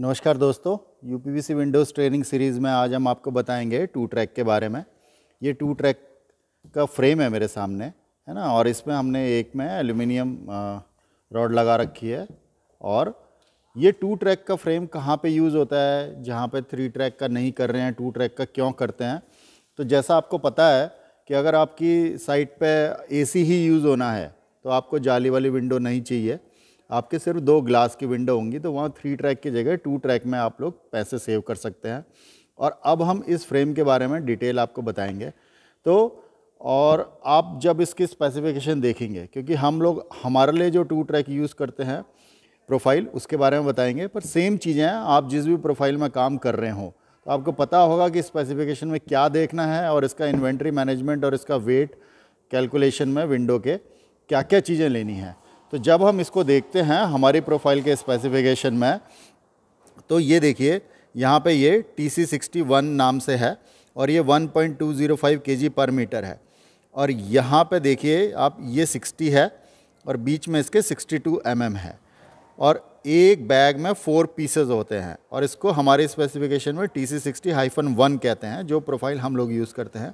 नमस्कार दोस्तों U P windows training series में आज हम आपको बताएंगे टू ट्रैक के बारे में ये टू ट्रैक का फ्रेम है मेरे सामने है ना और इसमें हमने एक में एल्यूमिनियम रॉड लगा रखी है और ये टू ट्रैक का फ्रेम कहाँ पे यूज़ होता है जहाँ पे थ्री ट्रैक का नहीं कर रहे हैं टू ट्रैक का क्यों करते हैं तो जैसा आपको पता है कि अगर आपकी साइट पर ए ही यूज़ होना है तो आपको जाली वाली विंडो नहीं चाहिए आपके सिर्फ दो ग्लास की विंडो होंगी तो वहाँ थ्री ट्रैक की जगह टू ट्रैक में आप लोग पैसे सेव कर सकते हैं और अब हम इस फ्रेम के बारे में डिटेल आपको बताएंगे तो और आप जब इसकी स्पेसिफिकेशन देखेंगे क्योंकि हम लोग हमारे लिए जो टू ट्रैक यूज़ करते हैं प्रोफाइल उसके बारे में बताएंगे पर सेम चीज़ें हैं आप जिस भी प्रोफाइल में काम कर रहे हों तो आपको पता होगा कि स्पेसिफिकेशन में क्या देखना है और इसका इन्वेंट्री मैनेजमेंट और इसका वेट कैलकुलेशन में विंडो के क्या क्या चीज़ें लेनी है तो जब हम इसको देखते हैं हमारी प्रोफाइल के स्पेसिफिकेशन में तो ये देखिए यहाँ पे ये टी सी सिक्सटी वन नाम से है और ये one point two zero five K G पर मीटर है और यहाँ पे देखिए आप ये सिक्सटी है और बीच में इसके सिक्सटी टू एम एम है और एक बैग में फोर पीसेज होते हैं और इसको हमारे स्पेसिफिकेशन में T C sixty hyphen one कहते हैं जो प्रोफाइल हम लोग यूज़ करते हैं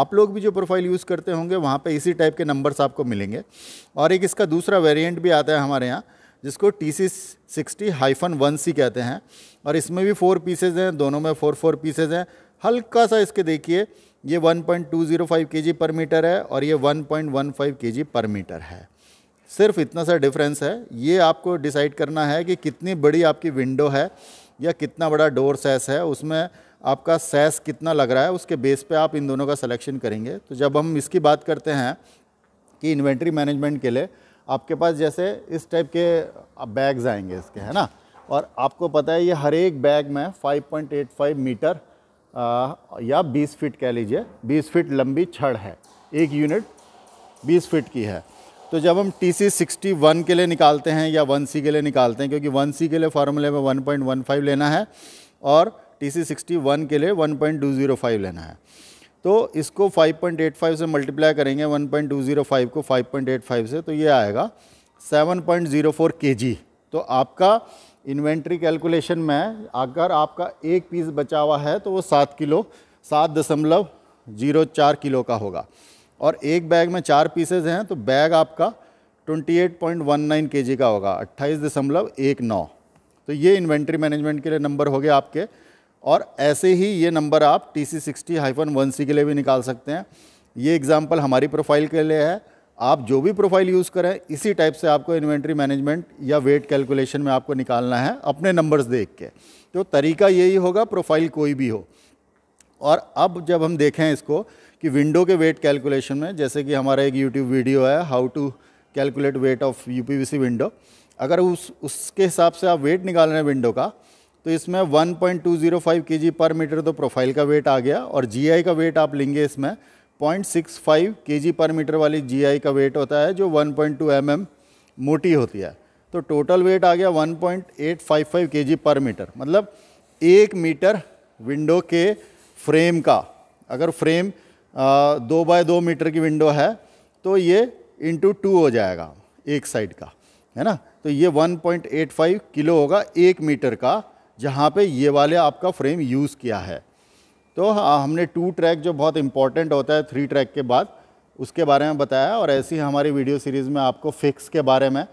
आप लोग भी जो प्रोफाइल यूज़ करते होंगे वहाँ पे इसी टाइप के नंबर्स आपको मिलेंगे और एक इसका दूसरा वेरिएंट भी आता है हमारे यहाँ जिसको T C sixty hyphen one C कहते हैं और इसमें भी फोर पीसेज हैं दोनों में फोर फोर पीसेज हैं हल्का सा इसके देखिए ये वन पॉइंट पर मीटर है और ये वन पॉइंट पर मीटर है सिर्फ इतना सा डिफरेंस है ये आपको डिसाइड करना है कि कितनी बड़ी आपकी विंडो है या कितना बड़ा डोर सेस है उसमें आपका सेस कितना लग रहा है उसके बेस पे आप इन दोनों का सिलेक्शन करेंगे तो जब हम इसकी बात करते हैं कि इन्वेंट्री मैनेजमेंट के लिए आपके पास जैसे इस टाइप के बैग्स आएंगे इसके है ना और आपको पता है ये हर एक बैग में 5.85 मीटर आ, या 20 फीट कह लीजिए 20 फीट लंबी छड़ है एक यूनिट 20 फीट की है तो जब हम टी सी सिक्सटी वन के लिए निकालते हैं या वन सी के लिए निकालते हैं क्योंकि वन सी के लिए फार्मूले में वन पॉइंट वन फाइव लेना है और टी सी सिक्सटी वन के लिए one point two zero five लेना है तो इसको फाइव पॉइंट एट फाइव से मल्टीप्लाई करेंगे one point two zero five को फाइव पॉइंट एट फाइव से तो ये आएगा सेवन पॉइंट ज़ीरो फोर के जी तो आपका इन्वेंट्री कैलकुलेशन में अगर आपका एक पीस बचा हुआ है तो वो सात किलो सात दशमलव जीरो चार किलो का होगा और एक बैग में चार पीसेज हैं तो बैग आपका 28.19 केजी का होगा अट्ठाईस दशमलव एक नौ तो ये इन्वेंट्री मैनेजमेंट के लिए नंबर हो गए आपके और ऐसे ही ये नंबर आप T C sixty hyphen one C के लिए भी निकाल सकते हैं ये एग्ज़ाम्पल हमारी प्रोफाइल के लिए है आप जो भी प्रोफाइल यूज़ करें इसी टाइप से आपको इन्वेंट्री मैनेजमेंट या वेट कैलकुलेशन में आपको निकालना है अपने नंबर्स देख के तो तरीका यही होगा प्रोफाइल कोई भी हो और अब जब हम देखें इसको कि विंडो के वेट कैलकुलेशन में जैसे कि हमारा एक यूट्यूब वीडियो है how to calculate weight of U window अगर उस उसके हिसाब से आप वेट निकाल रहे हैं विंडो का तो इसमें 1.205 पॉइंट पर मीटर तो प्रोफाइल का वेट आ गया और जी का वेट आप लेंगे इसमें 0.65 सिक्स पर मीटर वाली जी का वेट होता है जो 1.2 पॉइंट mm मोटी होती है तो टोटल वेट आ गया 1.855 पॉइंट पर मीटर मतलब एक मीटर विंडो के फ्रेम का अगर फ्रेम दो बाय दो मीटर की विंडो है तो ये इंटू टू हो जाएगा एक साइड का है ना तो ये 1.85 किलो होगा एक मीटर का जहाँ पे ये वाले आपका फ्रेम यूज़ किया है तो हाँ हमने टू ट्रैक जो बहुत इंपॉर्टेंट होता है थ्री ट्रैक के बाद उसके बारे में बताया और ऐसी हमारी वीडियो सीरीज़ में आपको फिक्स के बारे में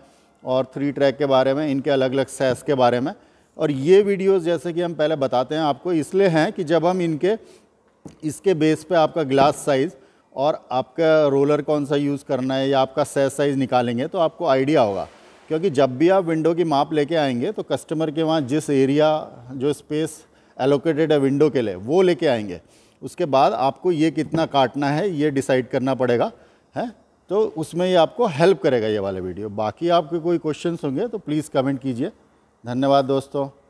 और थ्री ट्रैक के बारे में इनके अलग अलग सेस के बारे में और ये वीडियोस जैसे कि हम पहले बताते हैं आपको इसलिए हैं कि जब हम इनके इसके बेस पे आपका ग्लास साइज़ और आपका रोलर कौन सा यूज़ करना है या आपका सेज साइज़ निकालेंगे तो आपको आइडिया होगा क्योंकि जब भी आप विंडो की माप लेके आएंगे तो कस्टमर के वहाँ जिस एरिया जो स्पेस एलोकेटेड है विंडो के लिए वो लेके आएंगे उसके बाद आपको ये कितना काटना है ये डिसाइड करना पड़ेगा है तो उसमें ये आपको हेल्प करेगा ये वाला वीडियो बाकी आपके कोई क्वेश्चन होंगे तो प्लीज़ कमेंट कीजिए धन्यवाद दोस्तों